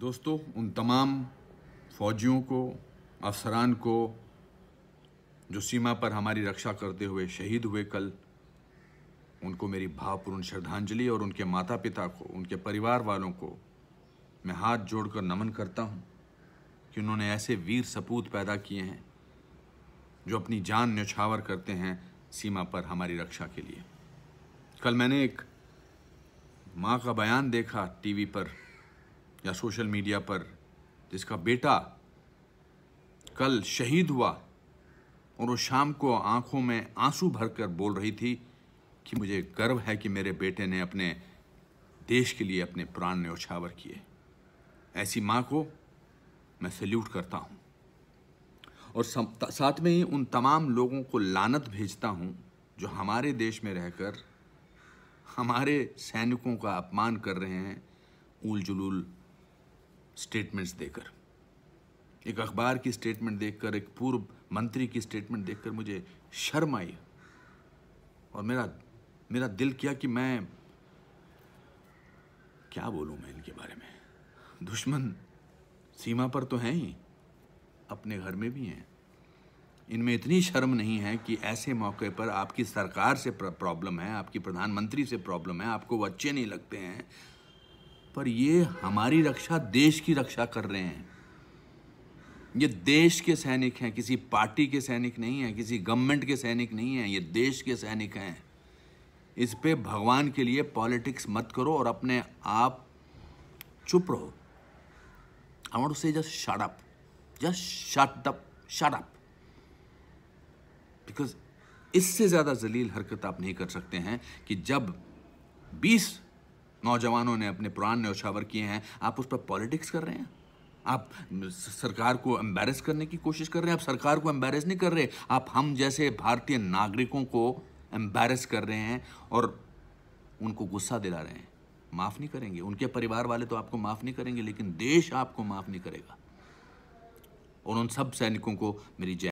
दोस्तों उन तमाम फौजियों को अफसरान को जो सीमा पर हमारी रक्षा करते हुए शहीद हुए कल उनको मेरी भावपूर्ण श्रद्धांजलि और उनके माता पिता को उनके परिवार वालों को मैं हाथ जोड़कर नमन करता हूँ कि उन्होंने ऐसे वीर सपूत पैदा किए हैं जो अपनी जान न्यौछावर करते हैं सीमा पर हमारी रक्षा के लिए कल मैंने एक माँ का बयान देखा टीवी पर या सोशल मीडिया पर जिसका बेटा कल शहीद हुआ और वो शाम को आंखों में आंसू भरकर बोल रही थी कि मुझे गर्व है कि मेरे बेटे ने अपने देश के लिए अपने प्राण न्योछावर किए ऐसी माँ को मैं सल्यूट करता हूँ और साथ में ही उन तमाम लोगों को लानत भेजता हूँ जो हमारे देश में रहकर हमारे सैनिकों का अपमान कर रहे हैं उल जुलूल स्टेटमेंट्स देकर एक अखबार की स्टेटमेंट देखकर एक पूर्व मंत्री की स्टेटमेंट देखकर मुझे शर्म आई और मेरा मेरा दिल किया कि मैं क्या बोलूं मैं इनके बारे में दुश्मन सीमा पर तो हैं ही अपने घर में भी हैं इनमें इतनी शर्म नहीं है कि ऐसे मौके पर आपकी सरकार से प्रॉब्लम है आपकी प्रधानमंत्री से प्रॉब्लम है आपको वो अच्छे नहीं लगते हैं पर ये हमारी रक्षा देश की रक्षा कर रहे हैं ये देश के सैनिक हैं किसी पार्टी के सैनिक नहीं हैं किसी गवर्नमेंट के सैनिक नहीं हैं ये देश के सैनिक हैं इस पे भगवान के लिए पॉलिटिक्स मत करो और अपने आप चुप रहो I say just shut up just shut up shut up because इससे ज़्यादा जलील हरकत आप नहीं कर सकते हैं कि जब 20 नौजवानों ने अपने प्राण न्यौछावर किए हैं आप उस पर पॉलिटिक्स कर रहे हैं आप सरकार को एम्बेरस करने की कोशिश कर रहे हैं आप सरकार को एम्बेरस नहीं कर रहे आप हम जैसे भारतीय नागरिकों को एम्बेरस कर रहे हैं और उनको गुस्सा दिला रहे हैं माफ़ नहीं करेंगे उनके परिवार वाले तो आपको माफ़ नहीं करेंगे लेकिन देश आपको माफ़ नहीं करेगा और उन सब सैनिकों को मेरी जय